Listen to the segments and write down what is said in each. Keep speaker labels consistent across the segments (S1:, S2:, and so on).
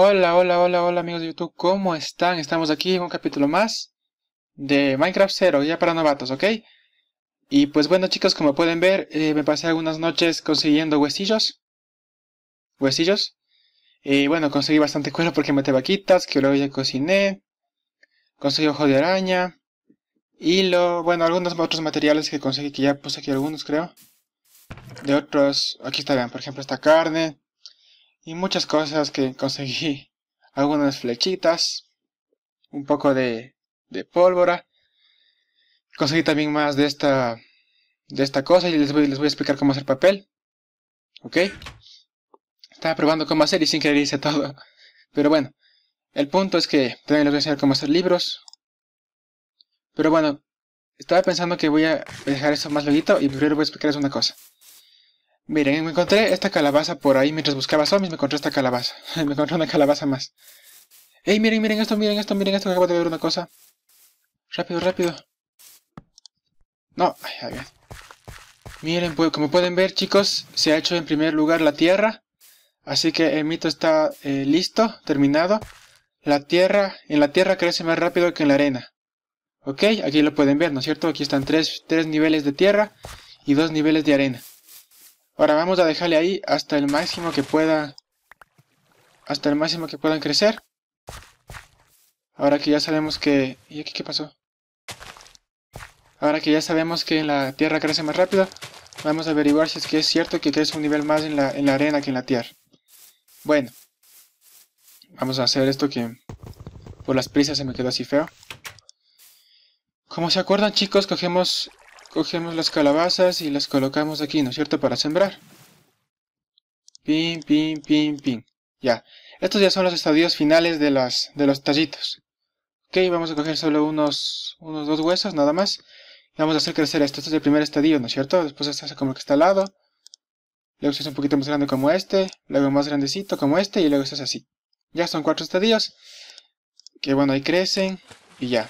S1: Hola, hola, hola, hola amigos de YouTube, ¿cómo están? Estamos aquí en un capítulo más de Minecraft Zero, ya para novatos, ¿ok? Y pues bueno chicos, como pueden ver, eh, me pasé algunas noches consiguiendo huesillos. Huesillos. Y bueno, conseguí bastante cuero porque maté vaquitas, que luego ya cociné. Conseguí ojo de araña. Hilo, bueno, algunos otros materiales que conseguí, que ya puse aquí algunos, creo. De otros, aquí está, vean, por ejemplo, esta carne. Y muchas cosas que conseguí. Algunas flechitas. Un poco de, de pólvora. Conseguí también más de esta, de esta cosa y les voy, les voy a explicar cómo hacer papel. ¿Ok? Estaba probando cómo hacer y sin querer hice todo. Pero bueno, el punto es que también les voy a enseñar cómo hacer libros. Pero bueno, estaba pensando que voy a dejar eso más luego y primero voy a explicarles una cosa. Miren, me encontré esta calabaza por ahí mientras buscaba zombies, me encontré esta calabaza. me encontré una calabaza más. ¡Ey, miren, miren esto, miren esto, miren esto! Acabo de ver una cosa. Rápido, rápido. No, ay, ay, Miren, pues, como pueden ver, chicos, se ha hecho en primer lugar la tierra. Así que el eh, mito está eh, listo, terminado. La tierra, en la tierra crece más rápido que en la arena. Ok, aquí lo pueden ver, ¿no es cierto? Aquí están tres, niveles de tierra y dos niveles de arena. Ahora vamos a dejarle ahí hasta el máximo que pueda. Hasta el máximo que puedan crecer. Ahora que ya sabemos que... ¿Y aquí qué pasó? Ahora que ya sabemos que la tierra crece más rápido, vamos a averiguar si es que es cierto que crece un nivel más en la arena que en la tierra. Bueno. Vamos a hacer esto que por las prisas se me quedó así feo. Como se acuerdan chicos, cogemos, cogemos las calabazas y las colocamos aquí, ¿no es cierto? Para sembrar. Pin, pin, pin, pin. Ya. Estos ya son los estadios finales de, las, de los tallitos. Ok, vamos a coger solo unos, unos dos huesos nada más. vamos a hacer crecer esto. Este es el primer estadio, ¿no es cierto? Después este como que está al lado luego se un poquito más grande como este, luego más grandecito como este y luego estás así. Ya son cuatro estadios, que bueno, ahí crecen y ya.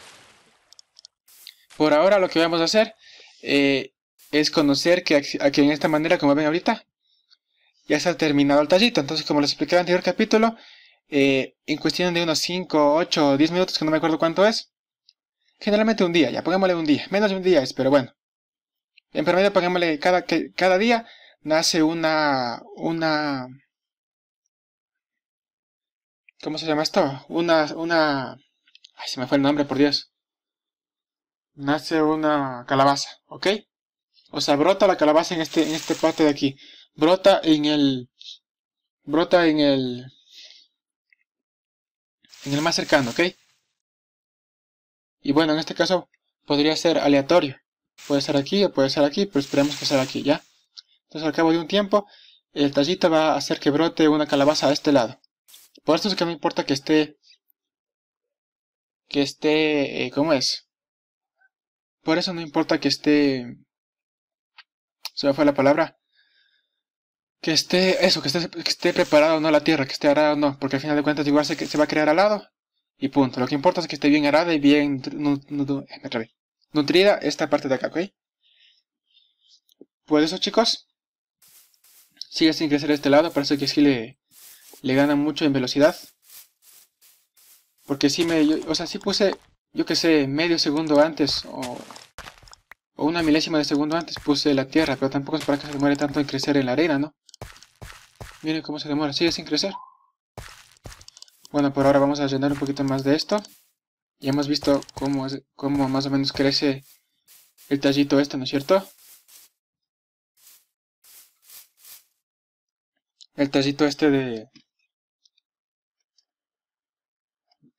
S1: Por ahora lo que vamos a hacer eh, es conocer que aquí en esta manera, como ven ahorita, ya ha terminado el tallito. Entonces, como les expliqué en el anterior capítulo, eh, en cuestión de unos 5, 8 o 10 minutos, que no me acuerdo cuánto es, generalmente un día, ya pongámosle un día, menos de un día es, pero bueno. En promedio pongámosle cada, cada día nace una, una, ¿cómo se llama esto? Una, una, ay, se me fue el nombre, por Dios. Nace una calabaza, ¿ok? O sea, brota la calabaza en este, en este parte de aquí. Brota en el, brota en el, en el más cercano, ¿ok? Y bueno, en este caso podría ser aleatorio. Puede ser aquí o puede ser aquí, pero esperemos que sea aquí, ¿ya? Entonces al cabo de un tiempo, el tallito va a hacer que brote una calabaza a este lado. Por eso es que no importa que esté... Que esté... Eh, ¿Cómo es? Por eso no importa que esté... Se me fue la palabra. Que esté... Eso, que esté, que esté preparado o no la tierra, que esté arada o no. Porque al final de cuentas igual se, se va a crear al lado Y punto. Lo que importa es que esté bien arada y bien... Eh, nutrida esta parte de acá, ¿ok? Pues eso chicos, Sigue sin crecer este lado, parece que sí le, gana mucho en velocidad. Porque sí me... o sea, puse, yo que sé, medio segundo antes o, una milésima de segundo antes puse la tierra, pero tampoco es para que se demore tanto en crecer en la arena, ¿no? Miren cómo se demora, sigue sin crecer. Bueno, por ahora vamos a llenar un poquito más de esto. Ya hemos visto cómo, es, cómo más o menos crece el tallito este, ¿no es cierto? el tacito este de...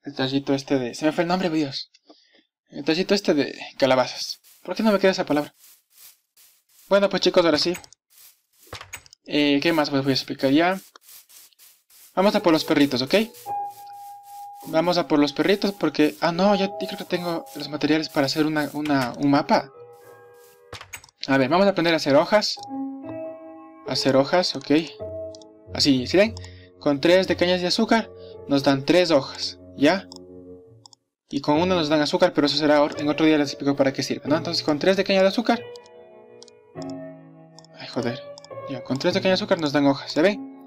S1: El tacito este de... Se me fue el nombre, Dios. El tacito este de calabazas. ¿Por qué no me queda esa palabra? Bueno, pues chicos, ahora sí. Eh, ¿Qué más pues voy a explicar ya? Vamos a por los perritos, ¿ok? Vamos a por los perritos porque... Ah, no, ya creo que tengo los materiales para hacer una, un mapa. A ver, vamos a aprender a hacer hojas. Hacer hojas, ok. Así, ¿sí ven? Con tres de cañas de azúcar nos dan tres hojas, ¿ya? Y con una nos dan azúcar, pero eso será en otro día les explico para qué sirve, ¿no? Entonces con tres de caña de azúcar... Ay, joder. Ya, con tres de caña de azúcar nos dan hojas, ¿ya ven?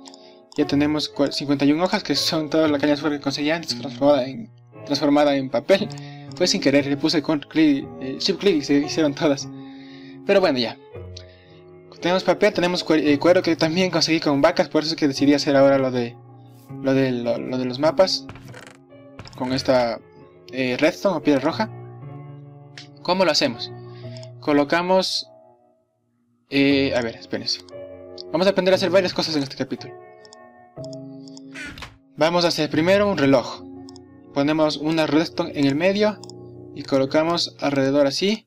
S1: Ya tenemos 51 hojas, que son todas las cañas de azúcar que conseguí antes, transformada en, papel. pues sin querer, le puse con eh, chip y se hicieron todas. Pero bueno, ya. Tenemos papel, tenemos eh, cuero que también conseguí con vacas, por eso es que decidí hacer ahora lo de lo de, los mapas con esta eh, redstone o piedra roja. ¿Cómo lo hacemos? Colocamos... Eh, a ver, espérense. Vamos a aprender a hacer varias cosas en este capítulo. Vamos a hacer primero un reloj. Ponemos una redstone en el medio y colocamos alrededor así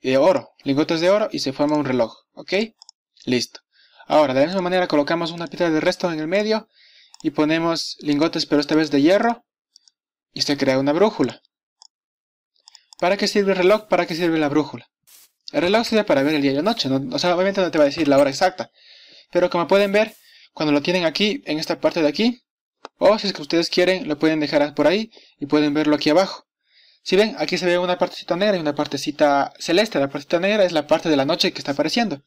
S1: de oro, lingotes de oro y se forma un reloj. ¿Ok? Listo. Ahora, de la misma manera colocamos una piedra de resto en el medio y ponemos lingotes, pero esta vez de hierro, y se crea una brújula. ¿Para qué sirve el reloj? ¿Para qué sirve la brújula? El reloj sirve para ver el día y la noche, o sea, obviamente no te va a decir la hora exacta, pero como pueden ver, cuando lo tienen aquí, en esta parte de aquí, o si es que ustedes quieren, lo pueden dejar por ahí y pueden verlo aquí abajo. Si ven, aquí se ve una partecita negra y una partecita celeste. La partecita negra es la parte de la noche que está apareciendo.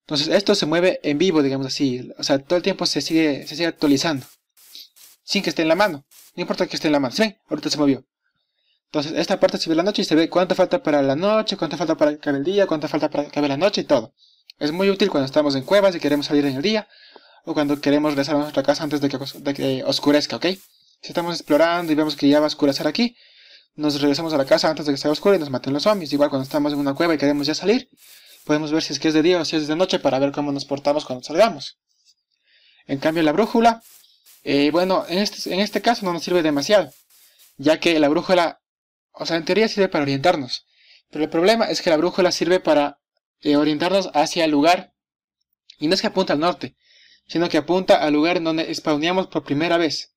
S1: Entonces esto se mueve en vivo, digamos así. O sea, todo el tiempo se sigue, se sigue actualizando. Sin que esté en la mano. No importa que esté en la mano. Si ven? Ahorita se movió. Entonces esta parte se ve la noche y se ve cuánto falta para la noche, cuánto falta para que acabe el día, cuánto falta para que acabe la noche y todo. Es muy útil cuando estamos en cuevas y queremos salir en el día. O cuando queremos regresar a nuestra casa antes de que, de que oscurezca, ¿ok? Si estamos explorando y vemos que ya va a oscurecer aquí, nos regresamos a la casa antes de que sea oscuro y nos maten los zombies. Igual cuando estamos en una cueva y queremos ya salir, podemos ver si es que es de día o si es de noche para ver cómo nos portamos cuando salgamos. En cambio, la brújula, eh, bueno, este, en este, caso no nos sirve demasiado, ya que la brújula, o sea, en teoría sirve para orientarnos, pero el problema es que la brújula sirve para eh, orientarnos hacia el lugar, y no es que apunta al norte, sino que apunta al lugar en donde spawneamos por primera vez.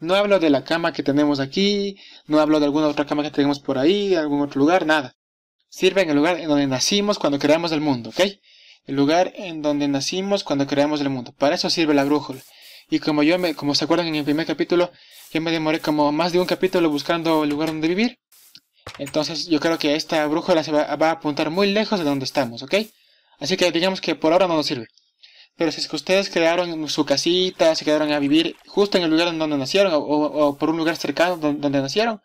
S1: No hablo de la cama que tenemos aquí, no hablo de alguna otra cama que tenemos por ahí, algún otro lugar, nada. Sirve en el lugar en donde nacimos cuando creamos el mundo, ¿ok? El lugar en donde nacimos cuando creamos el mundo. Para eso sirve la brújula. Y como yo me, como se acuerdan en el primer capítulo, yo me demoré como más de un capítulo buscando el lugar donde vivir. Entonces yo creo que esta brújula se va, va a apuntar muy lejos de donde estamos, ¿ok? Así que digamos que por ahora no nos sirve. Pero si es que ustedes crearon su casita, se quedaron a vivir justo en el lugar en donde nacieron o, por un lugar cercano donde, nacieron,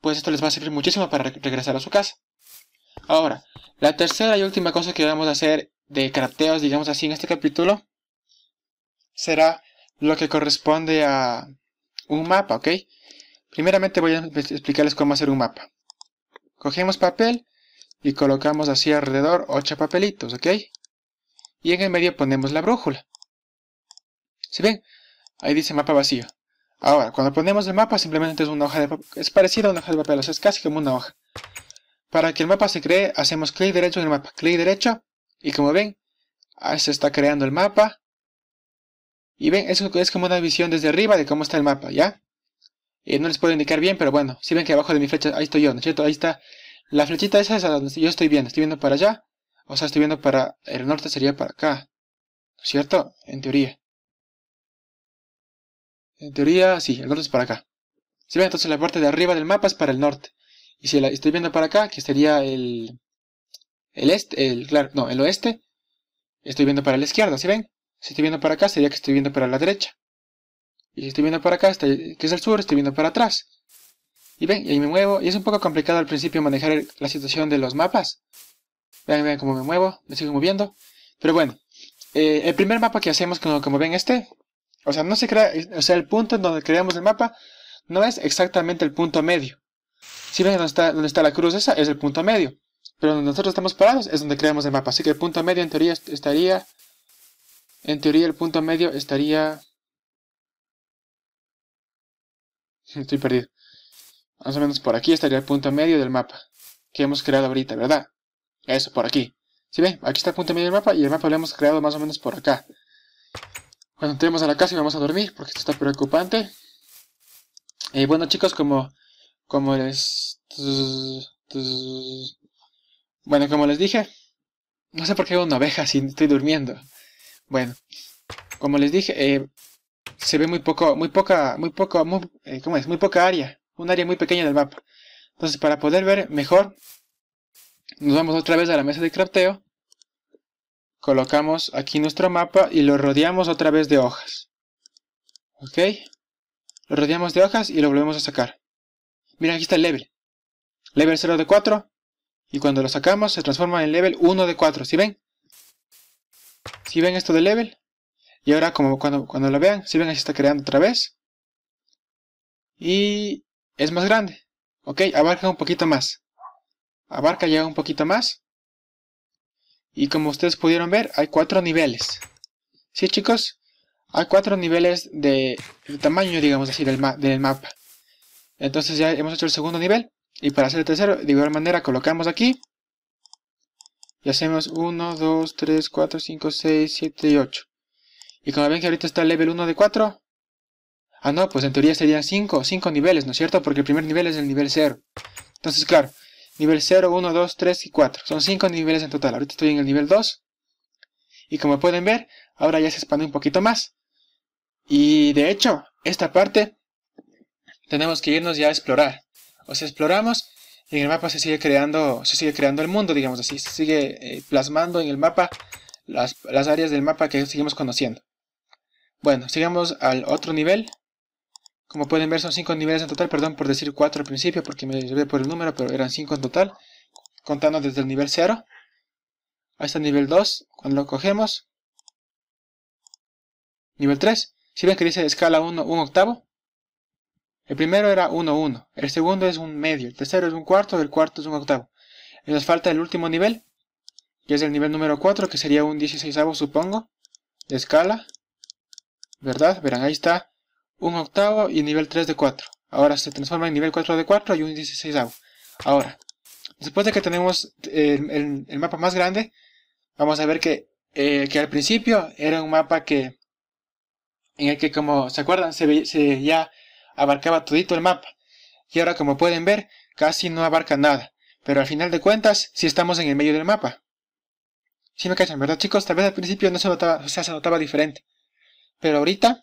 S1: pues esto les va a servir muchísimo para regresar a su casa. Ahora, la tercera y última cosa que vamos a hacer de crafteos, digamos así, en este capítulo, será lo que corresponde a un mapa, ¿ok? Primeramente voy a explicarles cómo hacer un mapa. Cogemos papel y colocamos así alrededor 8 papelitos, ¿ok? y en el medio ponemos la brújula. ¿si ven? Ahí dice mapa vacío. Ahora, cuando ponemos el mapa simplemente es una hoja de papel. Es parecido a una hoja de papel, o sea, es casi como una hoja. Para que el mapa se cree, hacemos clic derecho en el mapa. Clic derecho, y como ven, ahí se está creando el mapa. Y ven, eso es como una visión desde arriba de cómo está el mapa, ¿ya? Eh, no les puedo indicar bien, pero bueno, si ven que abajo de mi flecha, ahí estoy yo, ¿no es cierto? Ahí está, la flechita esa es a donde yo estoy viendo, estoy viendo para allá. O sea, estoy viendo para... El norte sería para acá. ¿Cierto? En teoría. En teoría, sí, el norte es para acá. Si ¿Sí ven, entonces la parte de arriba del mapa es para el norte. Y si la estoy viendo para acá, que sería el... El este, el... no, el oeste. Estoy viendo para la izquierda, ¿sí ven? Si estoy viendo para acá, sería que estoy viendo para la derecha. Y si estoy viendo para acá, este, que es el sur, estoy viendo para atrás. Y ven, y ahí me muevo. Y es un poco complicado al principio manejar la situación de los mapas. Vean, vean cómo me muevo, me sigo moviendo. Pero bueno, eh, el primer mapa que hacemos, como, ven este, o sea, no se crea, o sea, el punto en donde creamos el mapa no es exactamente el punto medio. Si ven dónde está, donde está la cruz esa, es el punto medio. Pero donde nosotros estamos parados es donde creamos el mapa. Así que el punto medio en teoría estaría... En teoría el punto medio estaría... Estoy perdido. Más o menos por aquí estaría el punto medio del mapa que hemos creado ahorita, ¿verdad? Eso, por aquí. ¿Sí ven? Aquí está el punto medio del mapa y el mapa lo hemos creado más o menos por acá. Cuando entremos a la casa y vamos a dormir porque esto está preocupante. Y eh, bueno chicos, como, como les... Bueno, como les dije, no sé por qué hay una oveja si estoy durmiendo. Bueno, como les dije, eh, se ve muy poco, muy poca, muy poco, eh, ¿cómo es? Muy poca área, un área muy pequeña del mapa. Entonces, para poder ver mejor, nos vamos otra vez a la mesa de crafteo. Colocamos aquí nuestro mapa y lo rodeamos otra vez de hojas. ¿Ok? Lo rodeamos de hojas y lo volvemos a sacar. Mira, aquí está el level. Level 0 de 4. Y cuando lo sacamos se transforma en level 1 de 4. Si ven? Si ven esto de level? Y ahora como cuando, lo vean, si ven se está creando otra vez. Y es más grande. ¿Ok? Abarca un poquito más abarca ya un poquito más. Y como ustedes pudieron ver, hay cuatro niveles. Sí, chicos, hay cuatro niveles de, tamaño, digamos así, del, del mapa. Entonces ya hemos hecho el segundo nivel. Y para hacer el tercero, de igual manera, colocamos aquí. Y hacemos 1, 2, 3, 4, 5, 6, 7 y 8. Y como ven que ahorita está el level 1 de 4. Ah, no, pues en teoría serían 5, 5 niveles, ¿no es cierto? Porque el primer nivel es el nivel 0. Entonces, claro, Nivel 0, 1, 2, 3 y 4. Son 5 niveles en total. Ahorita estoy en el nivel 2. Y como pueden ver, ahora ya se expande un poquito más. Y de hecho, esta parte tenemos que irnos ya a explorar. O sea, exploramos y en el mapa se sigue creando, se sigue creando el mundo, digamos así. Se sigue eh, plasmando en el mapa las, las áreas del mapa que seguimos conociendo. Bueno, sigamos al otro nivel. Como pueden ver son 5 niveles en total, perdón por decir 4 al principio porque me llevé por el número, pero eran 5 en total, contando desde el nivel 0 hasta el nivel 2, cuando lo cogemos, nivel 3, si ven que dice escala 1, 1 octavo, el primero era 1, 1, el segundo es un medio, el tercero es un cuarto, el cuarto es un octavo, y nos falta el último nivel, que es el nivel número 4, que sería un 16 supongo, de escala, ¿verdad? Verán, ahí está un octavo y nivel 3 de 4. Ahora se transforma en nivel 4 de 4 y un 16 avo. Ahora, después de que tenemos el, mapa más grande, vamos a ver eh, que, al principio era un mapa que en el que como se acuerdan se, se, ya abarcaba todito el mapa y ahora como pueden ver casi no abarca nada pero al final de cuentas si estamos en el medio del mapa si ¿Sí me cachan verdad chicos tal vez al principio no se notaba o sea se notaba diferente pero ahorita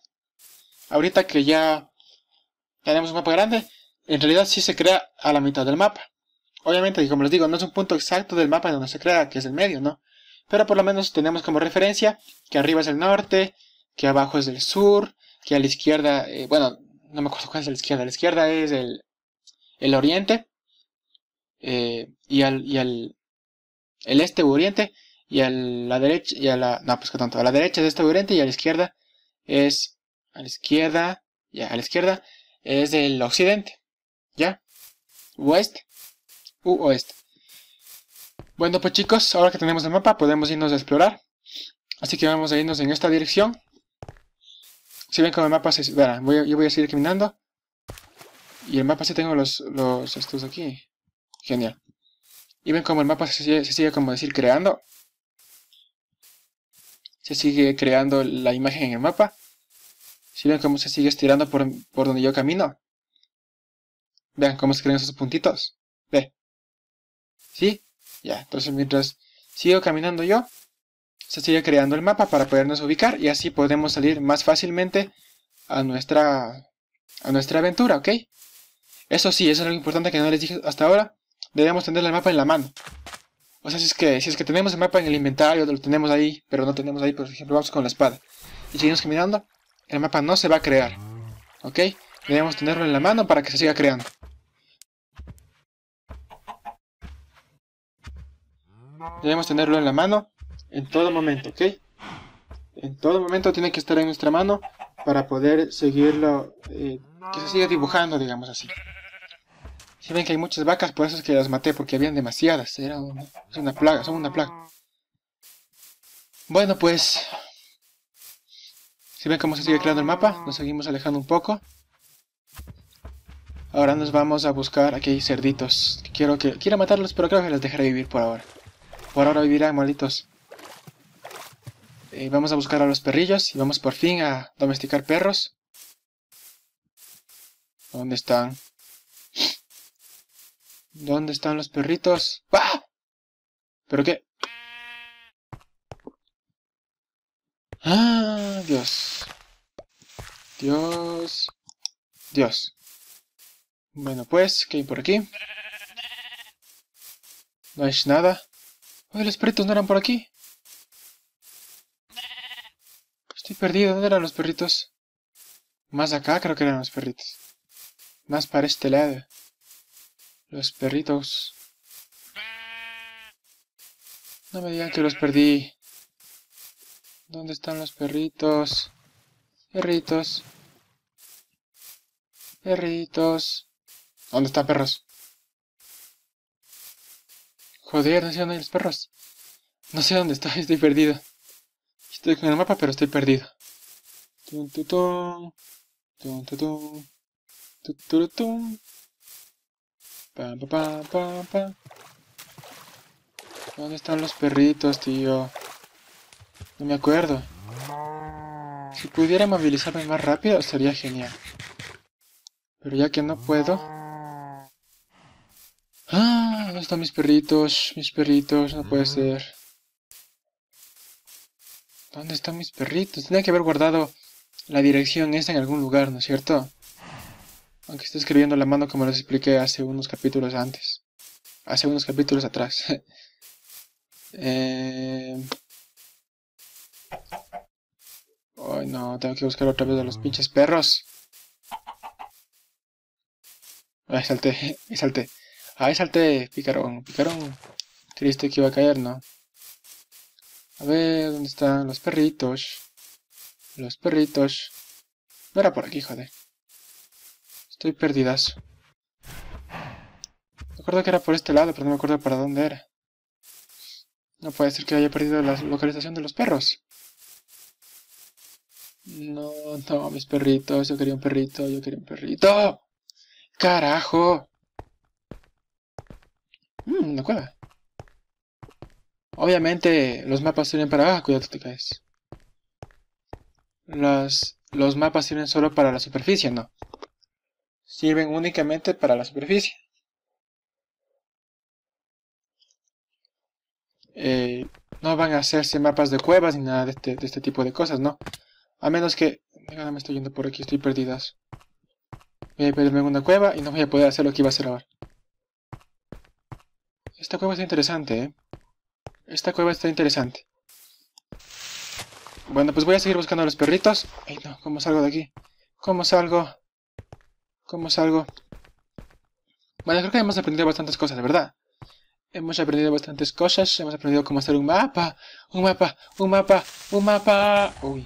S1: ahorita que ya tenemos un mapa grande, en realidad sí se crea a la mitad del mapa. Obviamente, como les digo, no es un punto exacto del mapa donde se crea, que es el medio, ¿no? Pero por lo menos tenemos como referencia que arriba es el norte, que abajo es el sur, que a la izquierda, eh, bueno, no me acuerdo cuál es la izquierda, la izquierda es el, el oriente, eh, y al, y al el este u oriente, y a la derecha, y a la, no, pues tanto, a la derecha es este u oriente y a la izquierda es a la izquierda, ya, a la izquierda, es el occidente, ¿ya? oeste u oeste. Bueno, pues chicos, ahora que tenemos el mapa podemos irnos a explorar. Así que vamos a irnos en esta dirección. Si ven como el mapa se... yo voy a seguir caminando. Y el mapa sí tengo los, los estos aquí. Genial. Y ven como el mapa se sigue, como decir, creando. Se sigue creando la imagen en el mapa. Si ven cómo se sigue estirando por, donde yo camino. Vean cómo se crean esos puntitos. Ve. ¿Sí? Ya, entonces mientras sigo caminando yo, se sigue creando el mapa para podernos ubicar y así podemos salir más fácilmente a nuestra, a nuestra aventura, ¿ok? Eso sí, eso es lo importante que no les dije hasta ahora. Debemos tener el mapa en la mano. O sea, si es que, si es que tenemos el mapa en el inventario, lo tenemos ahí, pero no tenemos ahí, por ejemplo, vamos con la espada. Y seguimos caminando, el mapa no se va a crear. ¿Ok? Debemos tenerlo en la mano para que se siga creando. Debemos tenerlo en la mano en todo momento, ¿ok? En todo momento tiene que estar en nuestra mano para poder seguirlo, eh, que se siga dibujando, digamos así. Si ven que hay muchas vacas, por eso es que las maté, porque habían demasiadas. Era una, una plaga, son una plaga. Bueno, pues si ven cómo se sigue creando el mapa, nos seguimos alejando un poco. Ahora nos vamos a buscar aquí cerditos. Quiero que quiero matarlos, pero creo que los dejaré vivir por ahora. Por ahora vivirán, malitos. Eh, vamos a buscar a los perrillos y vamos por fin a domesticar perros. ¿Dónde están? ¿Dónde están los perritos? bah ¿Pero qué? Ah, Dios. Dios. Dios. Bueno, pues, ¿qué hay por aquí? No hay nada. Oye, los perritos no eran por aquí. Estoy perdido. ¿Dónde eran los perritos? Más acá creo que eran los perritos. Más para este lado. Los perritos. No me digan que los perdí. ¿Dónde están los perritos? Perritos. Perritos. ¿Dónde están perros? Joder, no sé dónde hay los perros. No sé dónde estoy, estoy perdido. Estoy con el mapa, pero estoy perdido. Tum, tum. ¿Dónde están los perritos, tío? me acuerdo. Si pudiera movilizarme más rápido, sería genial. Pero ya que no puedo... ¡Ah! ¿Dónde están mis perritos? Mis perritos, no puede ser. ¿Dónde están mis perritos? Tenía que haber guardado la dirección esta en algún lugar, ¿no es cierto? Aunque esté escribiendo la mano como les expliqué hace unos capítulos antes. Hace unos capítulos atrás. Eh, Ay, no, tengo que buscar otra vez a los pinches perros. Ahí salté, ahí salté. Ahí salté, picarón, picarón. Triste que iba a caer, ¿no? A ver, ¿dónde están los perritos? Los perritos. No era por aquí, joder. Estoy perdidazo. Me acuerdo que era por este lado, pero no me acuerdo para dónde era. No puede ser que haya perdido la localización de los perros. No, no, mis perritos. Yo quería un perrito, yo quería un perrito. ¡Carajo! Mmm, una cueva. Obviamente, los mapas sirven para... Ah, cuidado, te caes. Los, los mapas sirven solo para la superficie, ¿no? Sirven únicamente para la superficie. Eh, no van a hacerse mapas de cuevas ni nada de este, este tipo de cosas, ¿no? A menos que... Venga, me estoy yendo por aquí, estoy perdidas. Voy a perderme en una cueva y no voy a poder hacer lo que iba a hacer ahora. Esta cueva está interesante, ¿eh? Esta cueva está interesante. Bueno, pues voy a seguir buscando a los perritos. Ay, no, ¿cómo salgo de aquí? ¿Cómo salgo? ¿Cómo salgo? Bueno, creo que hemos aprendido bastantes cosas, de verdad. Hemos aprendido bastantes cosas. Hemos aprendido cómo hacer un mapa. Un mapa, un mapa, un mapa. Uy.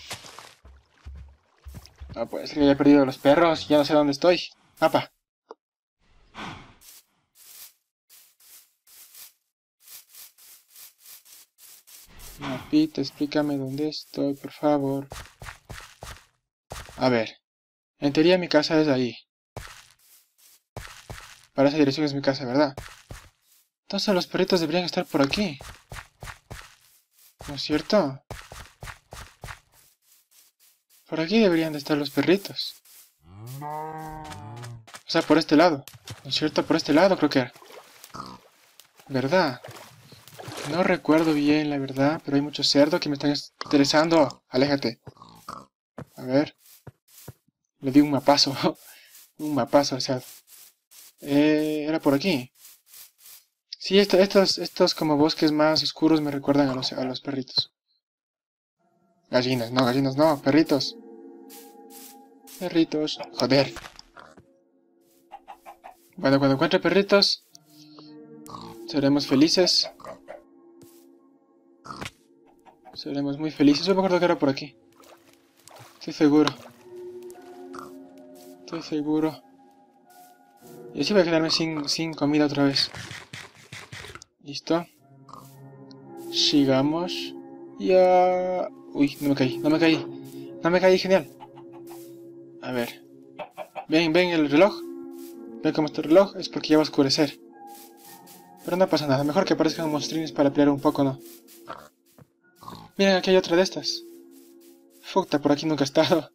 S1: No ah, puede ser que haya perdido los perros ya no sé dónde estoy. Apa. Mapita, explícame dónde estoy, por favor. A ver. En teoría mi casa es ahí. Para esa dirección es mi casa, ¿verdad? Entonces los perritos deberían estar por aquí. ¿No es cierto? Por aquí deberían de estar los perritos. O sea, por este lado. ¿No es cierto? Por este lado creo que era. ¿Verdad? No recuerdo bien, la verdad, pero hay muchos cerdos que me están interesando. Aléjate. A ver. Le di un mapazo. un mapazo o sea... Eh, era por aquí. Sí, estos, estos como bosques más oscuros me recuerdan a los, a los perritos. Gallinas, no, gallinas, no, perritos. Perritos. Joder. Bueno, cuando encuentre perritos, seremos felices. Seremos muy felices. Yo me acuerdo que era por aquí. Estoy seguro. Estoy seguro. Y así voy a quedarme sin, sin comida otra vez. Listo. Sigamos. Ya... Uy, no me caí, no me caí. No me caí, genial. A ver. Ven, ven el reloj. Ven cómo está el reloj, es porque ya va a oscurecer. Pero no pasa nada, mejor que aparezcan monstruos para pelear un poco, ¿no? Miren, aquí hay otra de estas. Futa, por aquí nunca he estado.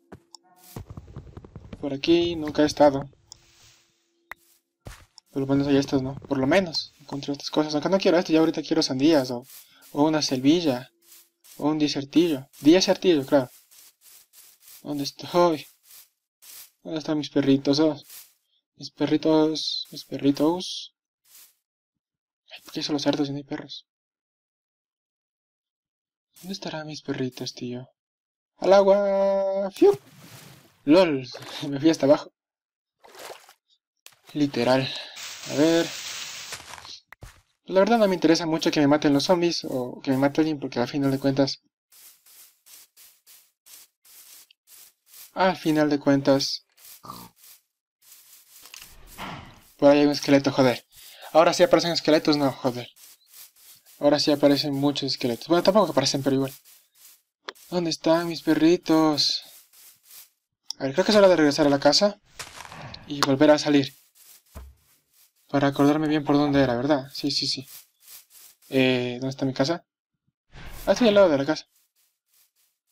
S1: Por aquí nunca he estado. Por lo menos hay estas, ¿no? Por lo menos encontré estas cosas. Aunque no quiero esto, ya ahorita quiero sandías o, una selvilla. O un disertillo. Disertillo, claro. ¿Dónde estoy? ¿Dónde están mis perritos? Ah, mis perritos, mis perritos. ¿Por qué son los cerdos y no hay perros? ¿Dónde estarán mis perritos, tío? ¡Al agua! ¡Fiu! ¡Lol! Me fui hasta abajo. Literal. A ver... Pues la verdad no me interesa mucho que me maten los zombies o que me mate alguien porque al final de cuentas... Al final de cuentas... Por ahí hay un esqueleto, joder. Ahora sí aparecen esqueletos, no, joder. Ahora sí aparecen muchos esqueletos. Bueno, tampoco aparecen, pero igual. ¿Dónde están mis perritos? A ver, creo que es hora de regresar a la casa y volver a salir. Para acordarme bien por dónde era, ¿verdad? Sí, sí, sí. Eh, ¿dónde está mi casa? Ah, el al lado de la casa.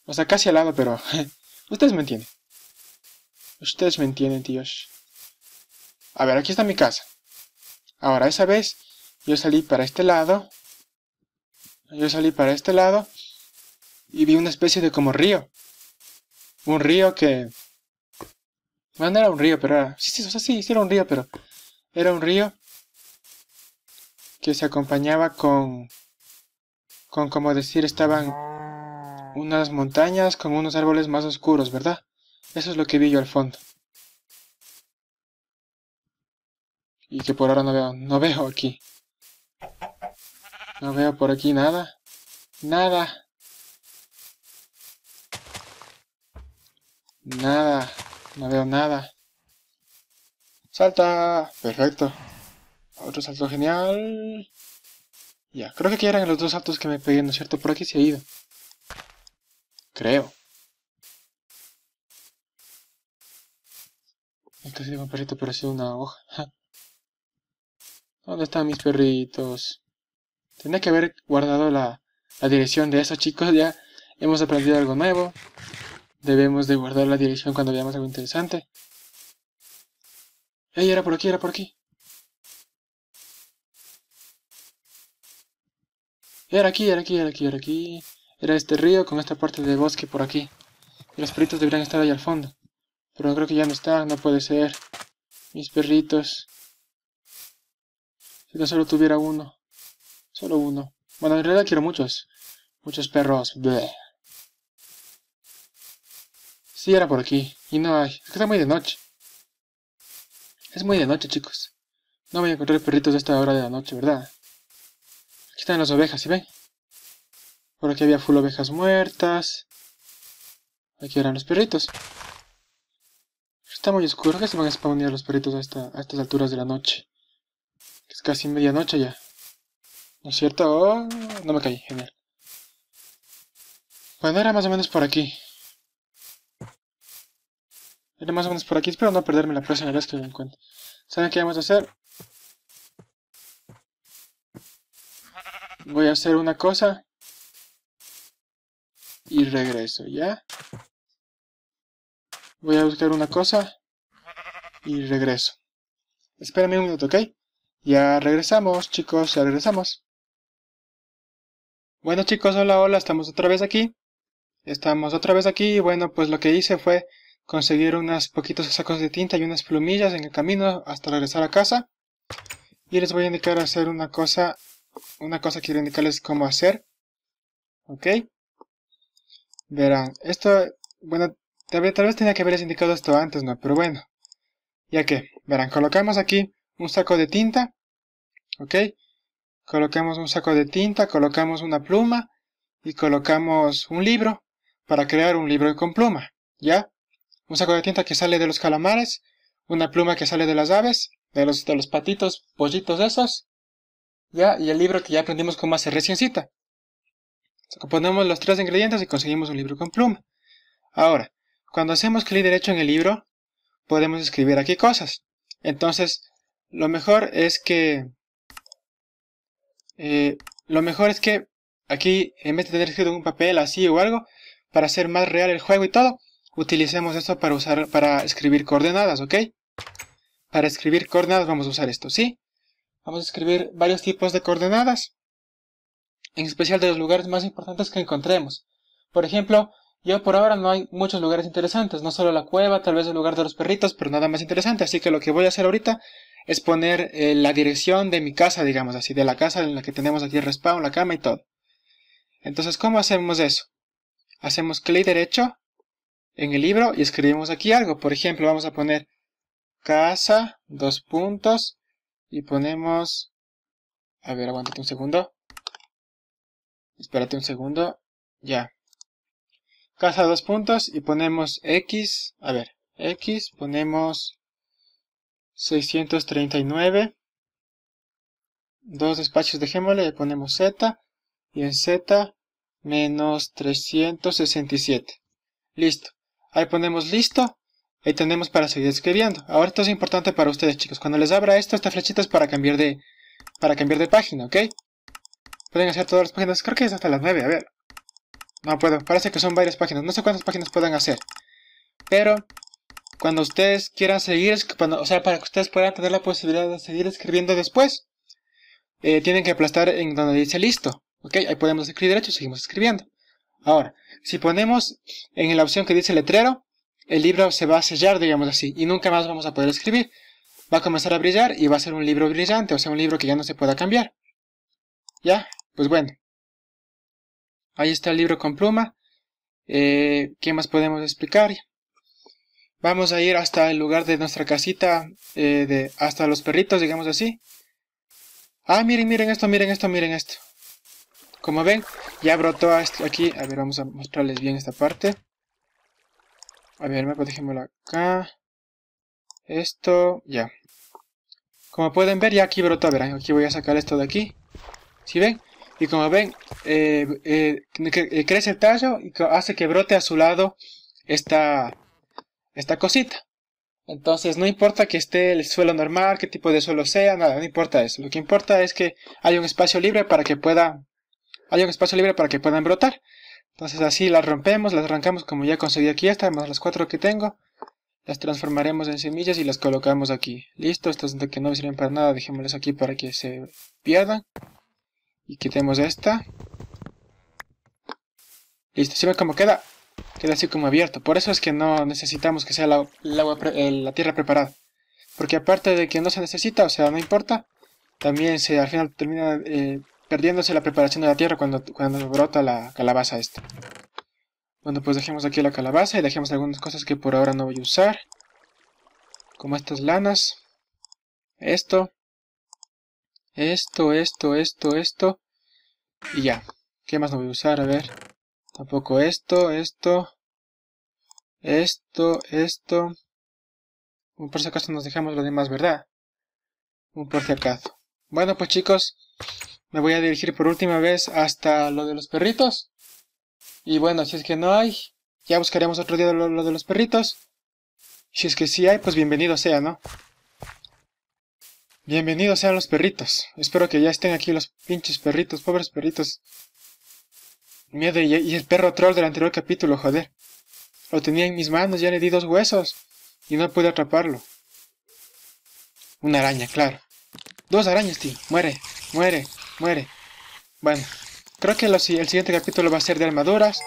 S1: O sea, casi al lado, pero... Ustedes me entienden. Ustedes me entienden, tíos. A ver, aquí está mi casa. Ahora, esa vez, yo salí para este lado. Yo salí para este lado. Y vi una especie de como río. Un río que... Bueno, no era un río, pero era... Sí, sí, o sea, sí, sí era un río, pero... Era un río que se acompañaba con... Con, como decir, estaban unas montañas con unos árboles más oscuros, ¿verdad? Eso es lo que vi yo al fondo. Y que por ahora no veo, no veo aquí. No veo por aquí nada. Nada. Nada. No veo nada. ¡Salta! Perfecto. Otro salto genial. Ya, creo que aquí eran los dos saltos que me pedían, ¿no es cierto? Por aquí se ha ido. Creo. Entonces un perrito una hoja. ¿Dónde están mis perritos? Tenía que haber guardado la, la dirección de eso, chicos. Ya hemos aprendido algo nuevo. Debemos de guardar la dirección cuando veamos algo interesante. ¡Ey, era por aquí, era por aquí! Era aquí, era aquí, era aquí, era aquí. Era este río con esta parte de bosque por aquí. Y los perritos deberían estar ahí al fondo. Pero creo que ya no están, no puede ser. Mis perritos. Si no solo tuviera uno. Solo uno. Bueno, en realidad quiero muchos. Muchos perros. Sí, era por aquí. Y no hay. Es que está muy de noche. Es muy de noche, chicos. No voy a encontrar perritos a esta hora de la noche, ¿verdad? Aquí están las ovejas, ¿sí ven? Por aquí había full ovejas muertas. Aquí eran los perritos. Está muy oscuro que se van a spawnear los perritos a, a estas alturas de la noche. Es casi medianoche ya. ¿No es cierto? Oh, no me caí, genial. Bueno, era más o menos por aquí. Era más o menos por aquí. Espero no perderme la próxima vez que lo encuentro. ¿Saben qué vamos a hacer? Voy a hacer una cosa. Y regreso, ¿ya? Voy a buscar una cosa y regreso. Espérame un minuto, ¿ok? Ya regresamos, chicos, ya regresamos. Bueno, chicos, hola, hola, estamos otra vez aquí. Estamos otra vez aquí y bueno, pues lo que hice fue conseguir unos poquitos sacos de tinta y unas plumillas en el camino hasta regresar a casa. Y les voy a indicar a hacer una cosa, una cosa que quiero indicarles cómo hacer. ¿Ok? Verán, esto, bueno, Tal vez, tal vez tenía que haberles indicado esto antes, ¿no? Pero bueno. Ya que, verán, colocamos aquí un saco de tinta. ¿Ok? Colocamos un saco de tinta, colocamos una pluma y colocamos un libro para crear un libro con pluma. ¿Ya? Un saco de tinta que sale de los calamares, una pluma que sale de las aves, de los, patitos, pollitos esos. ¿Ya? Y el libro que ya aprendimos cómo hacer reciencita. Ponemos los tres ingredientes y conseguimos un libro con pluma. Ahora, cuando hacemos clic derecho en el libro, podemos escribir aquí cosas. Entonces, lo mejor es que... Eh, lo mejor es que aquí, en vez de tener escrito un papel así o algo, para hacer más real el juego y todo, utilicemos esto para usar para escribir coordenadas, ¿ok? Para escribir coordenadas vamos a usar esto, ¿sí? Vamos a escribir varios tipos de coordenadas, en especial de los lugares más importantes que encontremos. Por ejemplo, ya por ahora no hay muchos lugares interesantes, no solo la cueva, tal vez el lugar de los perritos, pero nada más interesante. Así que lo que voy a hacer ahorita es poner eh, la dirección de mi casa, digamos así, de la casa en la que tenemos aquí el respawn, la cama y todo. Entonces, ¿cómo hacemos eso? Hacemos clic derecho en el libro y escribimos aquí algo. Por ejemplo, vamos a poner casa, dos puntos, y ponemos... A ver, aguántate un segundo. Espérate un segundo. Ya, casa dos puntos y ponemos x, a ver, x ponemos 639, dos despachos dejémosle, le ponemos z y en z menos 367. Listo. Ahí ponemos listo. Ahí tenemos para seguir escribiendo. Ahora esto es importante para ustedes, chicos. Cuando les abra esto, esta flechita es para cambiar de, para cambiar de página, ¿ok? Pueden hacer todas las páginas. Creo que es hasta las 9, a ver. No puedo, parece que son varias páginas. No sé cuántas páginas puedan hacer. Pero cuando ustedes quieran seguir, cuando, o sea, para que ustedes puedan tener la posibilidad de seguir escribiendo después, eh, tienen que aplastar en donde dice listo. Ok, ahí podemos escribir derecho y seguimos escribiendo. Ahora, si ponemos en la opción que dice letrero, el libro se va a sellar, digamos así, y nunca más vamos a poder escribir. Va a comenzar a brillar y va a ser un libro brillante, o sea, un libro que ya no se pueda cambiar. ¿Ya? Pues bueno. Ahí está el libro con pluma. Eh, ¿Qué más podemos explicar? Vamos a ir hasta el lugar de nuestra casita, eh, de, hasta los perritos, digamos así. Ah, miren, miren esto, miren esto, miren esto. Como ven, ya brotó esto aquí. A ver, vamos a mostrarles bien esta parte. A ver, me la acá. Esto, ya. Como pueden ver, ya aquí brotó. A ver, aquí voy a sacar esto de aquí. ¿Sí ven? y como ven eh, eh, eh, crece el tallo y hace que brote a su lado esta, esta cosita. Entonces no importa que esté el suelo normal, qué tipo de suelo sea, nada, no importa eso. Lo que importa es que haya un espacio libre para que pueda, haya un espacio libre para que puedan brotar. Entonces así las rompemos, las arrancamos como ya conseguí aquí esta, más las cuatro que tengo. Las transformaremos en semillas y las colocamos aquí. Listo, estas que no me sirven para nada, dejémoslas aquí para que se pierdan. Y quitemos esta. Listo, se ve como queda. Queda así como abierto. Por eso es que no necesitamos que sea la, tierra preparada. Porque aparte de que no se necesita, o sea, no importa, también se al final termina eh, perdiéndose la preparación de la tierra cuando, cuando brota la calabaza esta. Bueno, pues dejemos aquí la calabaza y dejemos algunas cosas que por ahora no voy a usar. Como estas lanas. Esto. Esto, esto, esto, esto. Y ya. ¿Qué más no voy a usar? A ver. Tampoco esto, esto. Esto, esto. un Por si acaso nos dejamos lo demás, ¿verdad? Un Por si acaso. Bueno, pues chicos. Me voy a dirigir por última vez hasta lo de los perritos. Y bueno, si es que no hay, ya buscaremos otro día lo de los perritos. Si es que sí hay, pues bienvenido sea, ¿no? Bienvenidos sean los perritos. Espero que ya estén aquí los pinches perritos, pobres perritos. Miedo y, el perro troll del anterior capítulo, joder. Lo tenía en mis manos, ya le di dos huesos. Y no pude atraparlo. Una araña, claro. Dos arañas, tío. Muere, muere, muere. Bueno, creo que el siguiente capítulo va a ser de armaduras.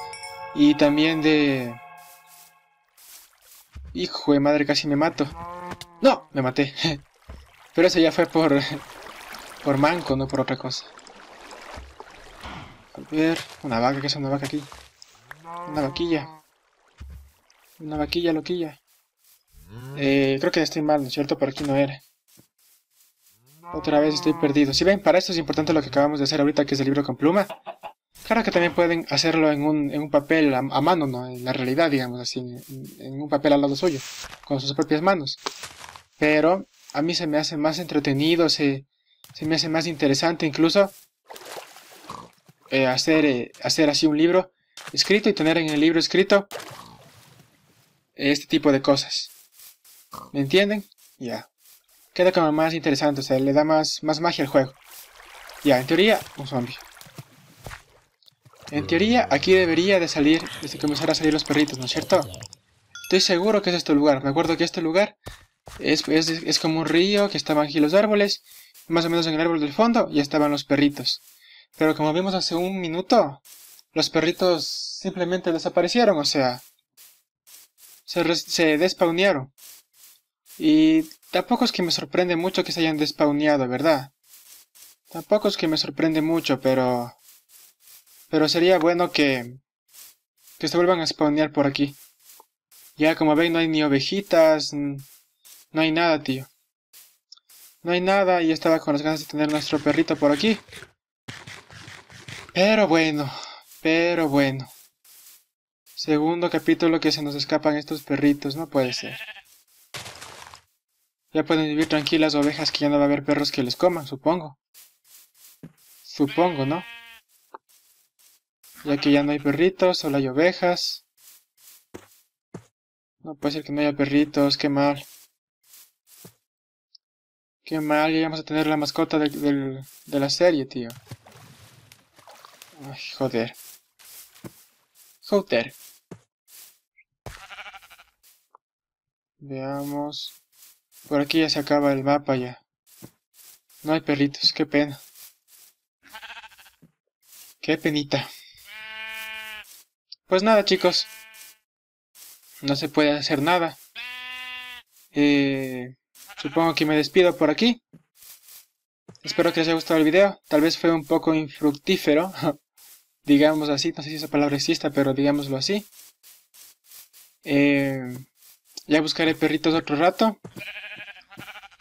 S1: Y también de... Hijo de madre, casi me mato. No, me maté. Pero eso ya fue por, por manco, no por otra cosa. A ver, una vaca, ¿qué es una vaca aquí? Una vaquilla. Una vaquilla loquilla. Eh, creo que estoy mal, ¿no es cierto? Por aquí no era. Otra vez estoy perdido. Si ven, para esto es importante lo que acabamos de hacer ahorita, que es el libro con pluma. Claro que también pueden hacerlo en un, en un papel a, mano, ¿no? En la realidad, digamos así, en, en, un papel al lado suyo, con sus propias manos. Pero a mí se me hace más entretenido, se, se me hace más interesante incluso eh, hacer, eh, hacer así un libro escrito y tener en el libro escrito este tipo de cosas. ¿Me entienden? Ya. Queda como más interesante, o sea, le da más, más magia al juego. Ya, en teoría, un zombie. En teoría, aquí debería de salir, desde que a salir los perritos, ¿no es cierto? Estoy seguro que es este lugar. Me acuerdo que este lugar es, como un río que estaban aquí los árboles, más o menos en el árbol del fondo, y estaban los perritos. Pero como vimos hace un minuto, los perritos simplemente desaparecieron, o sea, se, se Y tampoco es que me sorprende mucho que se hayan despauneado, ¿verdad? Tampoco es que me sorprende mucho, pero... Pero sería bueno que... Que se vuelvan a spawnear por aquí. Ya como veis no hay ni ovejitas, no hay nada, tío. No hay nada y estaba con las ganas de tener nuestro perrito por aquí. Pero bueno, pero bueno. Segundo capítulo que se nos escapan estos perritos, no puede ser. Ya pueden vivir tranquilas ovejas que ya no va a haber perros que les coman, supongo. Supongo, ¿no? Ya que ya no hay perritos, solo hay ovejas. No puede ser que no haya perritos, qué mal. Qué mal, ya vamos a tener la mascota de, la serie, tío. Ay, joder. Joder. Veamos. Por aquí ya se acaba el mapa ya. No hay perritos, qué pena. Qué penita. Pues nada, chicos. No se puede hacer nada. Eh, Supongo que me despido por aquí. Espero que les haya gustado el video. Tal vez fue un poco infructífero. digamos así. No sé si esa palabra exista, pero digámoslo así. Eh, ya buscaré perritos otro rato.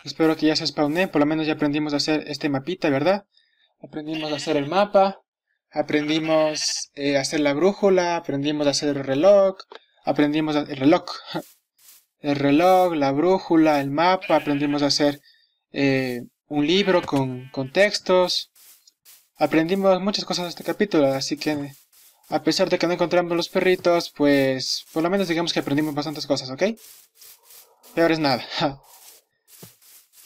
S1: Espero que ya se spawné. Por lo menos ya aprendimos a hacer este mapita, ¿verdad? Aprendimos a hacer el mapa. Aprendimos eh, a hacer la brújula. Aprendimos a hacer el reloj. Aprendimos el reloj. el reloj, la brújula, el mapa, aprendimos a hacer eh, un libro con, textos. Aprendimos muchas cosas en este capítulo, así que a pesar de que no encontramos los perritos, pues por lo menos digamos que aprendimos bastantes cosas, ¿ok? Peor es nada.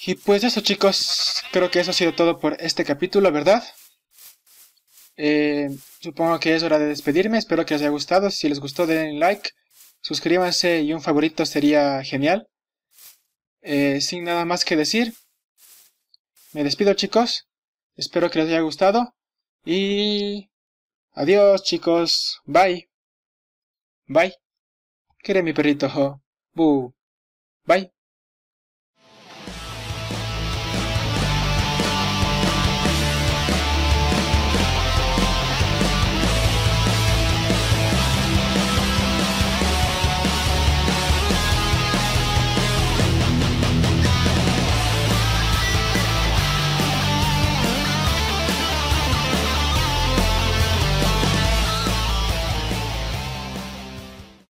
S1: y pues eso chicos, creo que eso ha sido todo por este capítulo, ¿verdad? Eh, supongo que es hora de despedirme, espero que les haya gustado, si les gustó denle like, Suscríbanse y un favorito sería genial. Eh, sin nada más que decir, me despido chicos. Espero que les haya gustado. Y... Adiós chicos. Bye. Bye. Quiere mi perrito. Bye.